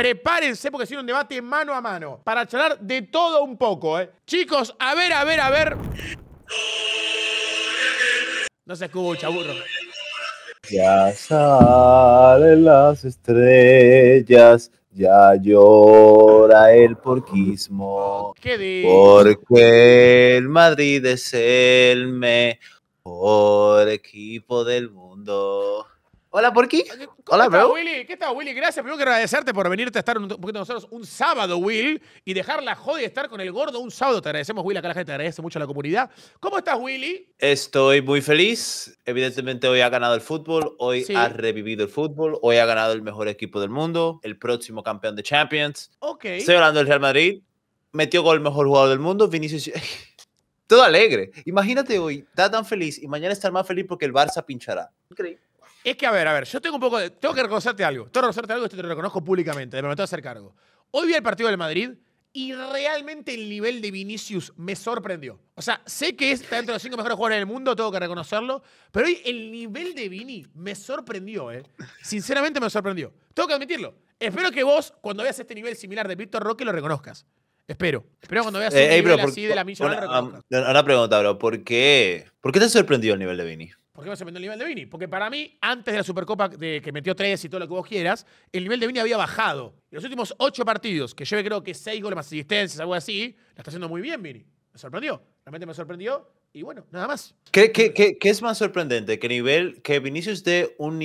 prepárense porque sido un debate mano a mano para charlar de todo un poco, ¿eh? Chicos, a ver, a ver, a ver. No se escucha, burro. Ya salen las estrellas, ya llora el porquismo. ¿Qué dice? Porque el Madrid es el mejor equipo del mundo. Hola, ¿por qué? Hola, Willy? ¿Qué tal, Willy? Gracias. Primero que agradecerte por venirte a estar un poquito nosotros un sábado, Will, y dejar la joda y estar con el gordo un sábado. Te agradecemos, Will, acá la gente te agradece mucho a la comunidad. ¿Cómo estás, Willy? Estoy muy feliz. Evidentemente, hoy ha ganado el fútbol, hoy ha revivido el fútbol, hoy ha ganado el mejor equipo del mundo, el próximo campeón de Champions. Ok. Estoy hablando del Real Madrid. Metió gol el mejor jugador del mundo, Vinicius. Todo alegre. Imagínate hoy, está tan feliz y mañana estar más feliz porque el Barça pinchará. Increíble. Es que, a ver, a ver, yo tengo un poco de. Tengo que reconocerte algo. Tengo que reconocerte algo, esto te lo reconozco públicamente, de me que hacer cargo. Hoy vi el partido del Madrid y realmente el nivel de Vinicius me sorprendió. O sea, sé que está entre de los cinco mejores jugadores del mundo, tengo que reconocerlo, pero hoy el nivel de Vini me sorprendió, ¿eh? Sinceramente me sorprendió. Tengo que admitirlo. Espero que vos, cuando veas este nivel similar de Víctor Roque, lo reconozcas. Espero. Espero cuando veas eh, eh, nivel así de la misma. lo um, una pregunta, bro. ¿Por qué? ¿Por qué te sorprendió el nivel de Vini? ¿Por qué me sorprendió el nivel de Vini? Porque para mí, antes de la Supercopa de, que metió tres y todo lo que vos quieras, el nivel de Vini había bajado. y los últimos ocho partidos, que lleve creo que seis goles más asistencias, algo así, la está haciendo muy bien Vini. Me sorprendió. Realmente me sorprendió y bueno, nada más. ¿Qué, es más sorprendente? ¿Que, nivel, que Vinicius dé un,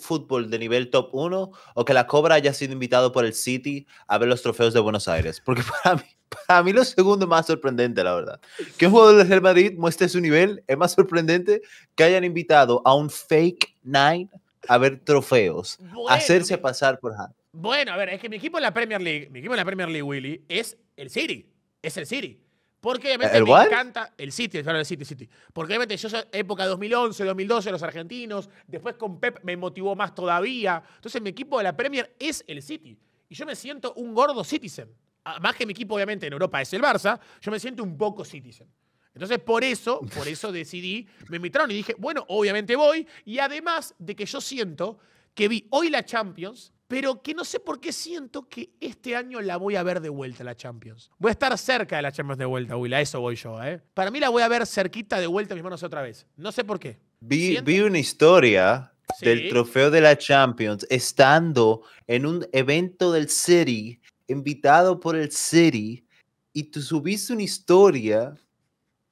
fútbol de nivel top 1 o que la Cobra haya sido invitado por el City a ver los trofeos de Buenos Aires? Porque para mí, para mí lo segundo más sorprendente, la verdad. Que un jugador del Real Madrid muestre su nivel es más sorprendente que hayan invitado a un fake nine a ver trofeos, hacerse pasar por Hart. Bueno, a ver, es que mi equipo en la Premier League, mi equipo en la Premier League, Willy, es el City. Es el City. Porque obviamente me encanta el City, claro, el City, City. Porque obviamente yo época 2011, 2012, los argentinos, después con Pep me motivó más todavía. Entonces mi equipo de la Premier es el City. Y yo me siento un gordo citizen. Ah, más que mi equipo obviamente en Europa es el Barça, yo me siento un poco citizen. Entonces por eso, por eso decidí, me invitaron y dije, bueno, obviamente voy. Y además de que yo siento que vi hoy la Champions pero que no sé por qué siento que este año la voy a ver de vuelta la Champions. Voy a estar cerca de la Champions de vuelta, Will, a eso voy yo, ¿eh? Para mí la voy a ver cerquita de vuelta mis manos otra vez. No sé por qué. Vi, una historia del trofeo de la Champions estando en un evento del City, invitado por el City, y tú subiste una historia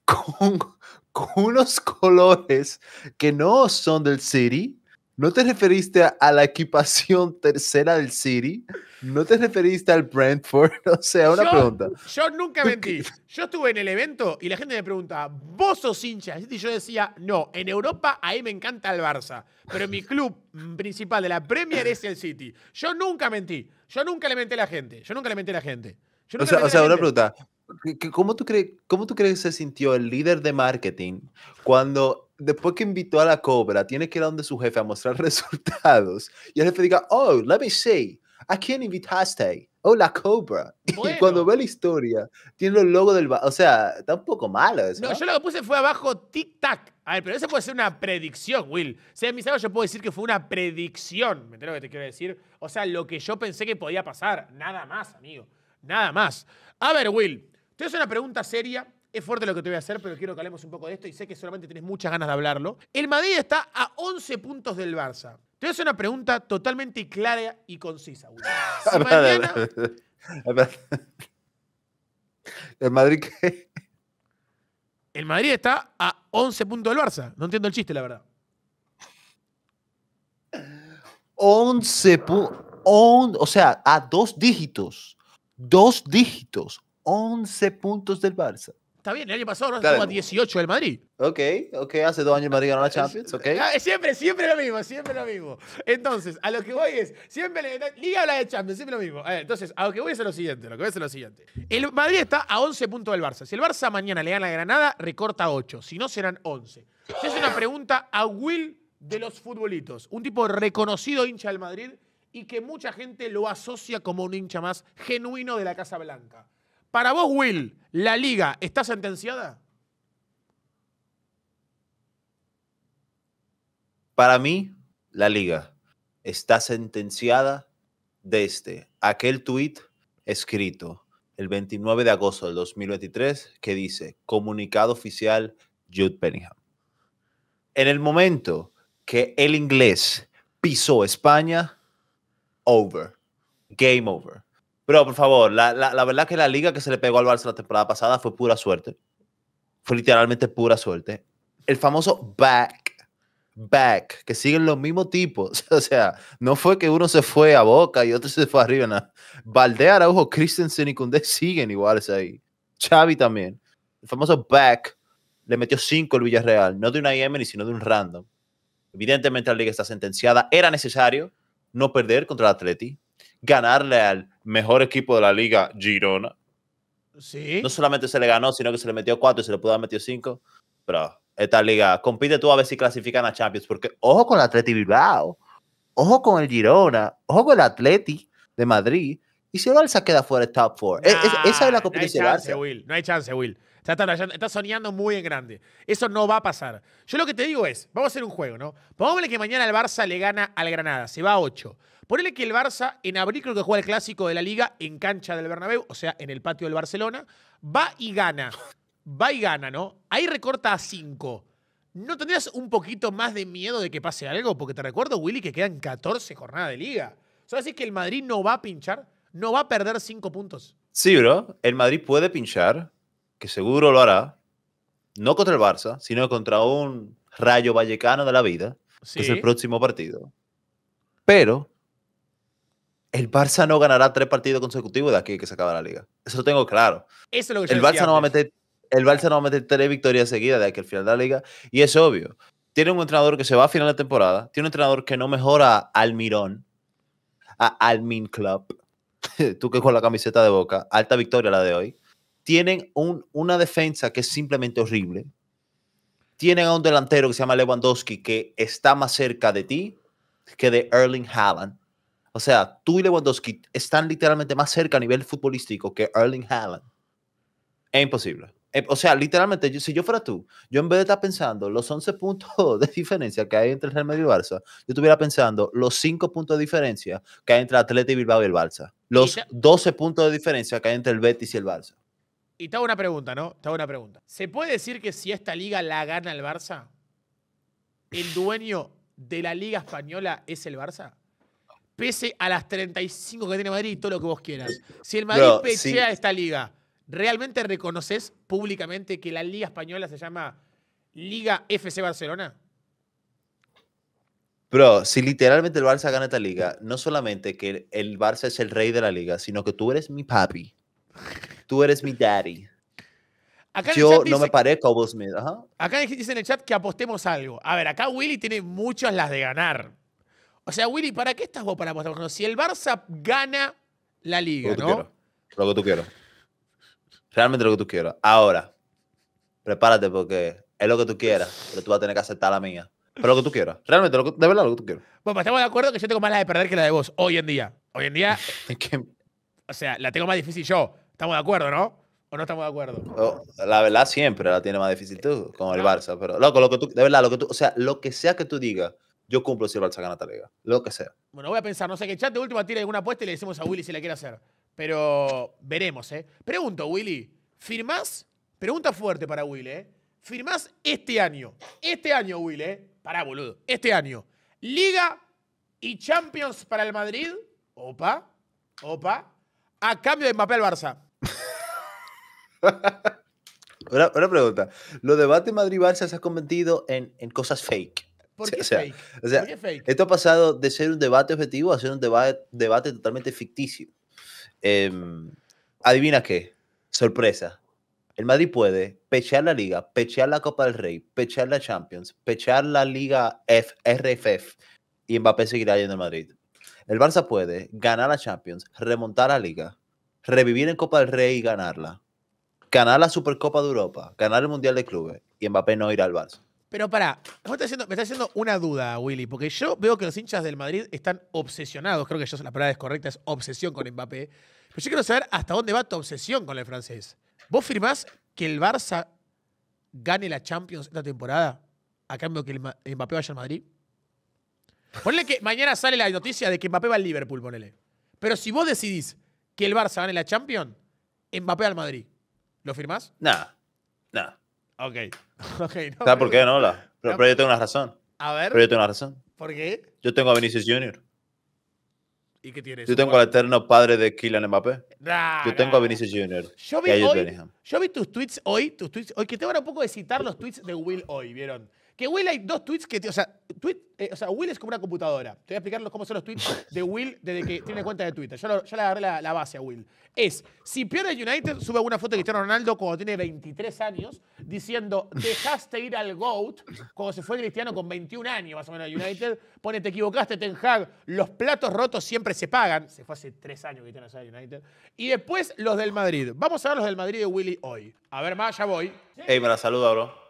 con unos colores que no son del City ¿No te referiste a la equipación tercera del City? ¿No te referiste al Brentford? O sea, una pregunta. Yo nunca mentí. Yo estuve en el evento y la gente me pregunta, ¿vos sos hincha? Y yo decía, no, en Europa ahí me encanta el Barça, pero mi club principal de la Premier es el City. Yo nunca mentí. Yo nunca le mentí a la gente. Yo nunca le mentí a la gente. o sea, una pregunta. ¿Cómo tú, crees, ¿Cómo tú crees que se sintió el líder de marketing cuando después que invitó a la cobra, tiene que ir a donde su jefe a mostrar resultados. Y el jefe diga, oh, let me see, ¿a quién invitaste? Oh, la cobra. Y cuando ve la historia, tiene el logo del... O sea, está un poco malo eso. No, yo lo que puse fue abajo tic-tac. A ver, pero eso puede ser una predicción, Will. O sea, mis yo puedo decir que fue una predicción. ¿Me entiendes lo que te quiero decir? O sea, lo que yo pensé que podía pasar. Nada más, amigo. Nada más. A ver, Will, te hago una pregunta seria es fuerte lo que te voy a hacer, pero quiero que hablemos un poco de esto y sé que solamente tenés muchas ganas de hablarlo. El Madrid está a 11 puntos del Barça. Te voy a hacer una pregunta totalmente clara y concisa. ¿El Madrid qué? El Madrid está a 11 puntos del Barça. No entiendo el chiste, la verdad. 11 puntos. O sea, a dos dígitos. Dos dígitos. 11 puntos del Barça. Está bien, el año pasado ahora a 18 del Madrid. Ok, ok, hace dos años el Madrid ganó la Champions, ok. Ah, siempre, siempre lo mismo, siempre lo mismo. Entonces, a lo que voy es, siempre le, Liga habla de Champions, siempre lo mismo. Eh, entonces, a lo que voy es a lo siguiente, lo que voy es a lo siguiente. El Madrid está a 11 puntos del Barça. Si el Barça mañana le gana a Granada, recorta 8, si no serán 11. es una pregunta a Will de los futbolitos, un tipo reconocido hincha del Madrid y que mucha gente lo asocia como un hincha más genuino de la Casa Blanca. Para vos, Will, ¿la liga está sentenciada? Para mí, la liga está sentenciada desde este, aquel tuit escrito el 29 de agosto del 2023 que dice comunicado oficial Jude Penningham. En el momento que el inglés pisó España, over, game over. Pero, por favor, la, la, verdad es que la liga que se le pegó al Barça la temporada pasada fue pura suerte. Fue literalmente pura suerte. El famoso back back, que siguen los mismos tipos. O sea, no fue que uno se fue a Boca y otro se fue arriba. nada Valdés, Araujo, Christensen y Cundé siguen iguales ahí. Xavi también. El famoso back le metió cinco al Villarreal, no de una si sino de un random. Evidentemente la liga está sentenciada. Era necesario no perder contra el Atleti ganarle al mejor equipo de la liga, Girona. Sí. No solamente se le ganó, sino que se le metió cuatro y se le pudo haber metido cinco. Pero esta liga, compite tú a ver si clasifican a Champions, porque ojo con el Atleti Bilbao, ojo con el Girona, ojo con el Atleti de Madrid, y si el Barça queda fuera de top 4, e-, esa es la competencia no hay chance, Will, no hay chance, Will. está, soñando muy en grande. Eso no va a pasar. Yo lo que te digo es, vamos a hacer un juego, ¿no? Pongámosle que mañana el Barça le gana al Granada, se va a 8. Ponele que el Barça en abril creo que juega el clásico de la liga en cancha del Bernabéu, o sea, en el patio del Barcelona, va y gana. Va y gana, ¿no? Ahí recorta a 5. ¿No tendrías un poquito más de miedo de que pase algo? Porque te recuerdo, Willy, que quedan 14 jornadas de liga. así que el Madrid no va a pinchar? no va a perder cinco puntos. Sí, bro. El Madrid puede pinchar, que seguro lo hará, no contra el Barça, sino contra un Rayo Vallecano de la vida, que es el próximo partido. Pero el Barça no ganará tres partidos consecutivos de aquí que se acaba la liga. Eso lo tengo claro. Eso es lo que el, Barça no va a meter, el Barça no va a meter tres victorias seguidas de aquí al final de la liga. Y es obvio. Tiene un entrenador que se va a final de temporada. Tiene un entrenador que no mejora al Mirón, al Almin Club. tú que con la camiseta de Boca, alta victoria la de hoy, tienen un, una defensa que es simplemente horrible, tienen a un delantero que se llama Lewandowski que está más cerca de ti que de Erling Haaland. O sea, tú y Lewandowski están literalmente más cerca a nivel futbolístico que Erling Haaland. Es imposible. Eh, o sea, literalmente, si yo fuera tú, yo en vez de estar pensando los 11 puntos de diferencia que hay entre el Real Madrid y el Barça, yo estuviera pensando los 5 puntos de diferencia que hay entre el Atleti y Bilbao y el Barça. Los 12 puntos de diferencia que hay entre el Betis y el Barça. Y te hago una pregunta, ¿no? Te hago una pregunta. ¿Se puede decir que si esta liga la gana el Barça, el dueño de la liga española es el Barça? Pese a las 35 que tiene Madrid y todo lo que vos quieras. Si el Madrid Bro, pechea esta liga, ¿realmente reconoces públicamente que la Liga Española se llama Liga FC Barcelona? Bro, si literalmente el Barça gana esta liga, no solamente que el Barça es el rey de la liga, sino que tú eres mi papi. Tú eres mi daddy. Yo no me parezco a vos, Acá dijiste en el chat que apostemos algo. A ver, acá Willy tiene muchas las de ganar. O sea, Willy, ¿para qué estás vos para apostar? Si el Barça gana la liga, lo que ¿no? Quiero. Lo que tú quieras. Realmente lo que tú quieras. Ahora, prepárate porque es lo que tú quieras, pero tú vas a tener que aceptar la mía. Pero lo que tú quieras. Realmente, de verdad, lo que tú quieras. Bueno, estamos de acuerdo que yo tengo más la de perder que la de vos hoy en día. Hoy en día. o sea, la tengo más difícil yo. Estamos de acuerdo, ¿no? ¿O no estamos de acuerdo? Oh, la verdad, siempre la tiene más difícil tú con el Barça. Pero, loco, lo que tú, de verdad, lo que tú, o sea, lo que sea que tú digas, yo cumplo si el Barça gana esta liga. Lo que sea. Bueno, voy a pensar, no sé qué chat de última tira alguna apuesta y le decimos a Willy si la quiere hacer. Pero veremos, ¿eh? Pregunto, Willy. ¿Firmás? Pregunta fuerte para Willy, ¿eh? ¿Firmás este año? Este año, Willy, para ¿eh? Pará, boludo. Este año. Liga y Champions para el Madrid. Opa. Opa. A cambio de papel Barça. una, pregunta. ¿Lo debate Madrid-Barça se ha convertido en, cosas fake. ¿Por qué, fake? Esto ha pasado de ser un debate objetivo a ser un debate totalmente ficticio. Em, adivina qué, sorpresa. El Madrid puede pechar la Liga, pechar la Copa del Rey, pechar la Champions, pechar la Liga F, RFF y Mbappé seguirá yendo al Madrid. El Barça puede ganar la Champions, remontar la Liga, revivir en Copa del Rey y ganarla, ganar la Supercopa de Europa, ganar el Mundial de Clubes y Mbappé no irá al Barça. Pero pará, me está, haciendo, me está haciendo una duda, Willy, porque yo veo que los hinchas del Madrid están obsesionados, creo que ya la palabra es correcta, es obsesión con Mbappé. Pero yo quiero saber hasta dónde va tu obsesión con el francés. ¿Vos firmás que el Barça gane la Champions esta temporada a cambio que el Mbappé vaya al Madrid? Ponle que mañana sale la noticia de que Mbappé va al Liverpool, ponele. Pero si vos decidís que el Barça gane la Champions, Mbappé al Madrid, ¿lo firmás? Nada, nada. Ok. okay no, ¿Sabes por qué, no? pero, yo tengo una razón. A ver. Pero yo tengo una razón. ¿Por qué? Yo tengo a Vinicius Jr. ¿Y qué tienes? Yo tengo al eterno padre de Kylian Mbappé. yo tengo a Vinicius Jr. Yo vi, hoy, yo vi tus tweets hoy, tus tweets hoy, que te van un poco de citar los tweets de Will hoy, ¿vieron? Que Will hay dos tweets que. O sea, eh, o sea, Will es como una computadora. Te voy a explicar cómo son los tweets de Will desde que tiene cuenta de Twitter. Yo, le agarré la, base a Will. Es: si pierde United, sube una foto de Cristiano Ronaldo cuando tiene 23 años, diciendo, dejaste ir al GOAT cuando se fue Cristiano con 21 años, más o menos, United. Pone, te equivocaste, Ten Hag. Los platos rotos siempre se pagan. Se fue hace tres años Cristiano se United. Y después los del Madrid. Vamos a ver los del Madrid de Willy hoy. A ver, más, ya voy. Ey, me la saluda, bro.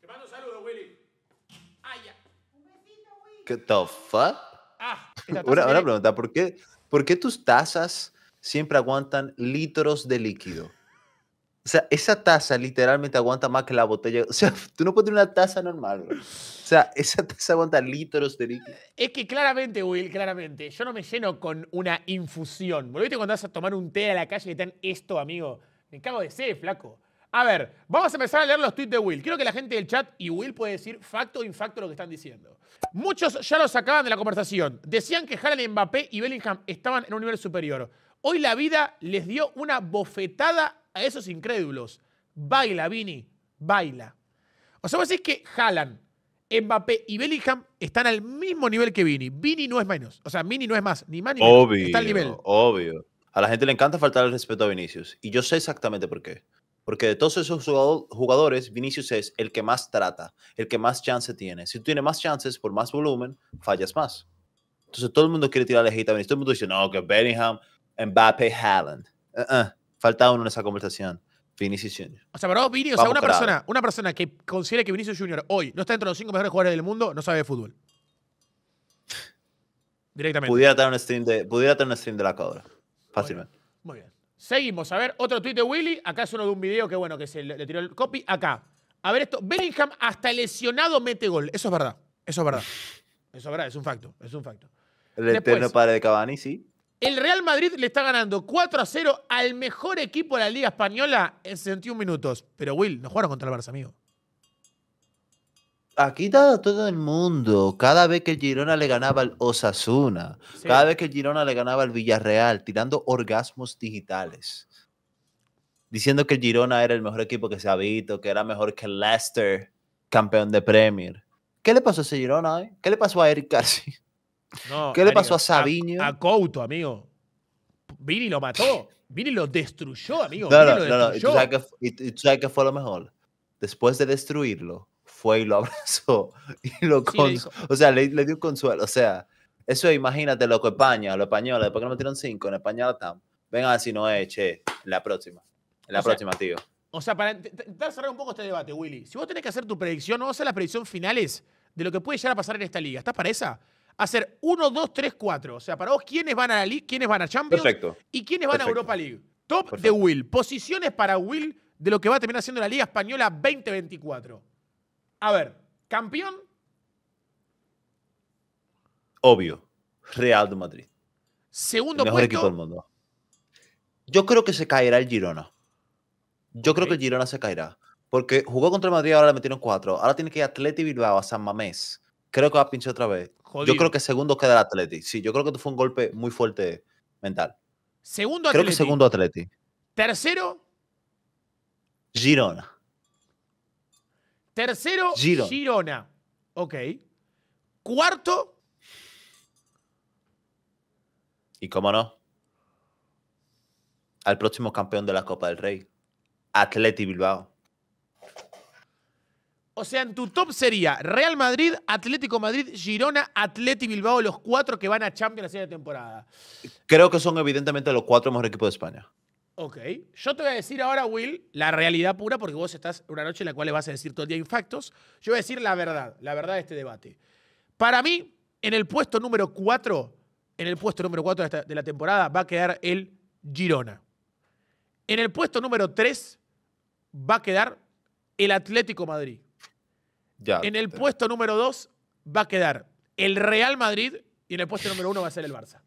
Te mando un saludo, Willy. ya. Un besito, Willy. ¿Qué the fuck? Ah, una, pregunta, ¿por qué, ¿por qué tus tazas siempre aguantan litros de líquido? O sea, esa taza literalmente aguanta más que la botella. O sea, tú no puedes tener una taza normal, O sea, esa taza aguanta litros de líquido. Es que claramente, Will, claramente, yo no me lleno con una infusión. ¿Viste cuando vas a tomar un té a la calle y te dan esto, amigo? Me cago de sed, flaco. A ver, vamos a empezar a leer los tweets de Will. Quiero que la gente del chat y Will puede decir facto o infacto lo que están diciendo. Muchos ya lo sacaban de la conversación. Decían que Haaland, Mbappé y Bellingham estaban en un nivel superior. Hoy la vida les dio una bofetada a esos incrédulos. Baila, Vini, baila. O sea, vos decís que Haaland, Mbappé y Bellingham están al mismo nivel que Vini. Vini no es menos. O sea, Vini no es más, ni más ni menos. Está al nivel. Obvio. A la gente le encanta faltar el respeto a Vinicius. Y yo sé exactamente por qué. Porque de todos esos jugadores, Vinicius es el que más trata, el que más chance tiene. Si tú tienes más chances por más volumen, fallas más. Entonces todo el mundo quiere tirar lejita a Vinicius. Todo el mundo dice, no, que Bellingham, Mbappé, Haaland. Uh, uh, falta uno en esa conversación. Vinicius Jr. O sea, pero Vinicius, una persona, una persona que considera que Vinicius Jr. hoy no está dentro de los cinco mejores jugadores del mundo, no sabe de fútbol. Directamente. Pudiera tener un stream de, pudiera tener un de la cobra. Fácilmente. Muy bien. Seguimos, a ver, otro tuit de Willy. Acá es uno de un video que, bueno, que se le tiró el copy. Acá. A ver esto. Bellingham hasta lesionado mete gol. Eso es verdad. Eso es verdad. Eso es verdad, es un facto. Es un facto. El eterno padre de Cavani, sí. El Real Madrid le está ganando 4 a 0 al mejor equipo de la Liga Española en 61 minutos. Pero Will, no jugaron contra el Barça, amigo aquí está todo el mundo. Cada vez que el Girona le ganaba al Osasuna, cada vez que el Girona le ganaba al Villarreal, tirando orgasmos digitales. Diciendo que el Girona era el mejor equipo que se ha visto, que era mejor que Leicester, campeón de Premier. ¿Qué le pasó a ese Girona? Eh? ¿Qué le pasó a Eric García? ¿Qué le pasó a Sabiño? A, Couto, amigo. Vini lo mató. Vini lo destruyó, amigo. ¿Y tú sabes qué fue lo mejor? Después de destruirlo, fue y lo abrazó o sea, le, dio consuelo, o sea, eso imagínate lo que España, lo española, después que nos metieron cinco, en España estamos. Venga, ah, si no es, che, la próxima, la próxima, tío. O sea, para cerrar un poco este debate, Willy, si vos tenés que hacer tu predicción, no vas a hacer las predicciones finales de lo que puede llegar a pasar en esta liga, ¿estás para esa? Hacer 1, 2, 3, 4. O sea, para vos, ¿quiénes van a la Liga, quiénes van a Champions Perfecto. y quiénes van a Europa League? Top de Will. Posiciones para Will de lo que va a terminar siendo la Liga Española 2024. A ver, campeón. Obvio, Real de Madrid. Segundo mejor equipo del mundo. Yo creo que se caerá el Girona. Yo creo que el Girona se caerá. Porque jugó contra el Madrid, ahora le metieron cuatro. Ahora tiene que ir Atleti Bilbao, a San Mamés. Creo que va a pinchar otra vez. Yo creo que segundo queda el Atleti. Sí, yo creo que fue un golpe muy fuerte mental. Segundo Creo que segundo Atleti. Tercero. Girona. Tercero, Girona. Ok. Cuarto. Y cómo no. Al próximo campeón de la Copa del Rey. Atleti Bilbao. O sea, en tu top sería Real Madrid, Atlético Madrid, Girona, Atleti Bilbao, los cuatro que van a Champions la siguiente temporada. Creo que son evidentemente los cuatro mejores equipos de España. Ok. Yo te voy a decir ahora, Will, la realidad pura, porque vos estás una noche en la cual le vas a decir todo el día infactos. Yo voy a decir la verdad, la verdad de este debate. Para mí, en el puesto número 4, en el puesto número 4 de la temporada, va a quedar el Girona. En el puesto número 3 va a quedar el Atlético Madrid. Ya, en el puesto número 2 va a quedar el Real Madrid y en el puesto número 1 va a ser el Barça.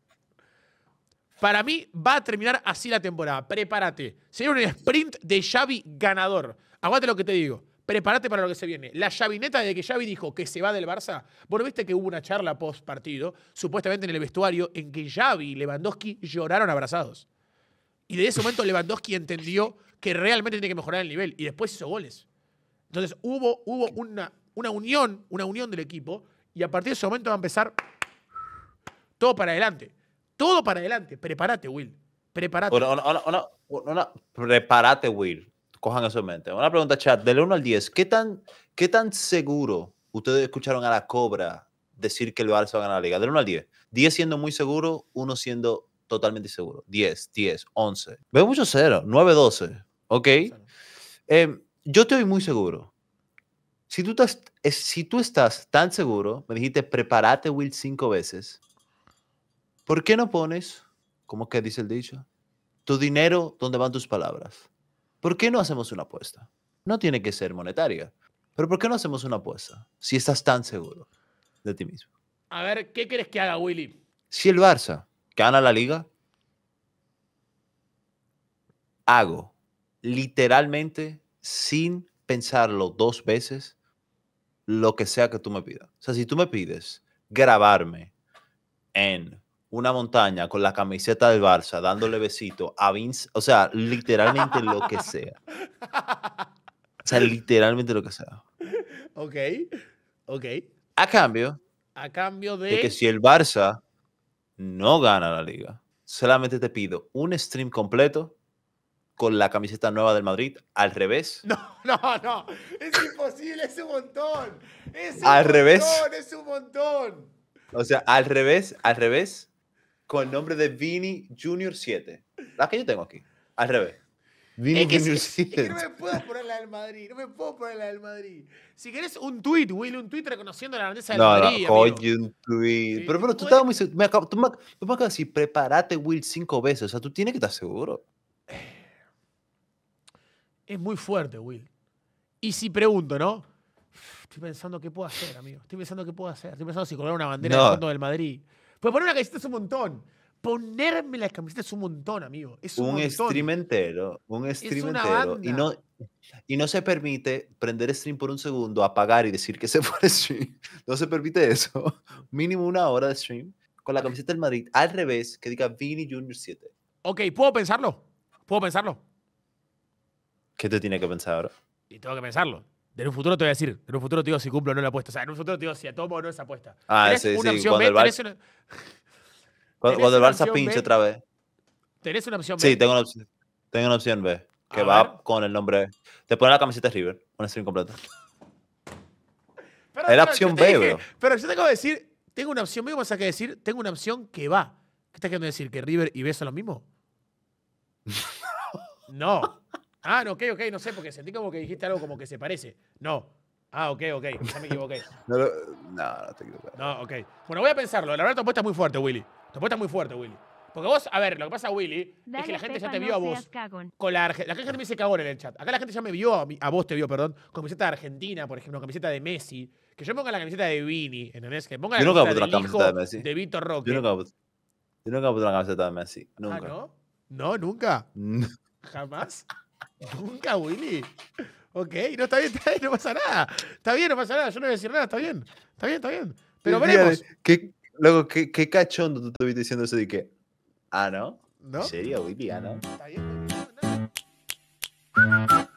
Para mí va a terminar así la temporada. Prepárate. Sería un sprint de Xavi ganador. Aguante lo que te digo. Prepárate para lo que se viene. La neta de que Xavi dijo que se va del Barça. Bueno, viste que hubo una charla post partido, supuestamente en el vestuario, en que Xavi y Lewandowski lloraron abrazados. Y de ese momento Lewandowski entendió que realmente tiene que mejorar el nivel. Y después hizo goles. Entonces hubo, una unión, una unión del equipo. Y a partir de ese momento va a empezar todo para adelante. Todo para adelante. Prepárate, Will. Prepárate. Una, prepárate, Will. Cojan eso en mente. Una pregunta, chat. Del 1 al 10, ¿qué tan, ¿qué tan seguro ustedes escucharon a la Cobra decir que el Barça va a ganar la liga? Del 1 al 10. 10 siendo muy seguro, 1 siendo totalmente seguro. 10, 10, 11. Veo mucho cero. 9, 12. Ok. Eh, yo doy muy seguro. Si tú, estás, eh, si tú estás tan seguro, me dijiste prepárate, Will, cinco veces ¿Por qué no pones, como que dice el dicho, tu dinero donde van tus palabras? ¿Por qué no hacemos una apuesta? No tiene que ser monetaria, pero ¿por qué no hacemos una apuesta si estás tan seguro de ti mismo? A ver, ¿qué crees que haga Willy? Si el Barça gana la liga, hago literalmente sin pensarlo dos veces lo que sea que tú me pidas. O sea, si tú me pides grabarme en una montaña con la camiseta del Barça, dándole besito a Vince, o sea, literalmente lo que sea. O sea, literalmente lo que sea. Ok, ok. A cambio. A cambio de... que si el Barça no gana la liga, solamente te pido un stream completo con la camiseta nueva del Madrid al revés. No, no, no. Es imposible, es un montón. Es al revés. Es un montón. O sea, al revés, al revés con el nombre de Vini Junior 7. La que yo tengo aquí. Al revés. Vini Junior 7. no me puedo poner la del Madrid. No me puedo poner la del Madrid. Si quieres un tweet, Will, un tweet reconociendo la grandeza del Madrid. No, oye, un tweet. pero, bueno, tú estabas muy seguro. Me tú, me, acabas de decir, prepárate, Will, cinco veces. O sea, tú tienes que estar seguro. Es muy fuerte, Will. Y si pregunto, ¿no? Estoy pensando qué puedo hacer, amigo. Estoy pensando qué puedo hacer. Estoy pensando si colgar una bandera del Madrid. Pues poner una camiseta es un montón. Ponerme la camiseta es un montón, amigo. Es un, un stream entero. Un stream entero. Y no, y no se permite prender stream por un segundo, apagar y decir que se fue stream. No se permite eso. Mínimo una hora de stream con la camiseta del Madrid al revés que diga Vini Junior 7. Ok, puedo pensarlo. Puedo pensarlo. ¿Qué te tiene que pensar ahora? Y tengo que pensarlo. En un futuro te voy a decir, en un futuro te digo si cumplo o no la apuesta. O sea, en un futuro te digo si atomo o no esa apuesta. Ah, sí, una sí. Opción cuando, B, el una... cuando, cuando el Barça pinche otra vez. ¿Tenés una opción B? Sí, tengo una opción, tengo una opción B. Que va con el nombre. E. Te pone la camiseta River, Una serie completa es la opción B, bro. Pero yo te que decir, tengo una opción B, vas a que decir, tengo una opción que va. ¿Qué estás queriendo decir? ¿Que River y B son lo mismo? no. Ah, no, ok, ok, no sé, porque sentí como que dijiste algo como que se parece. No. Ah, ok, ok, ya me equivoqué. no, no, no te equivoqué. No, ok. Bueno, voy a pensarlo. La verdad, tu apuesta es muy fuerte, Willy. Tu apuesta es muy fuerte, Willy. Porque vos, a ver, lo que pasa, Willy, es que la gente ya te vio a vos. Con la, la gente me dice cagón en el chat. Acá la gente ya me vio, a, a vos te vio, perdón, con camiseta de Argentina, por ejemplo, camiseta de Messi. Que yo ponga la camiseta de Vini, en Que ponga la yo camiseta, del la hijo de, Messi. de Vito Roque. Yo nunca, he puesto la camiseta de Messi. Ah, nunca. ¿Ah, no? ¿No? ¿Nunca? ¿Jamás? Nunca, Willy. Ok, no está bien, no pasa nada. Está bien, no pasa nada. Yo no voy a decir nada, está bien. Está bien, está bien. Pero veremos. ¿Qué, luego, qué, cachondo tú estuviste diciendo eso de que. Ah, ¿no? ¿sería ¿En serio, Willy? Ah, ¿no? Está bien, no.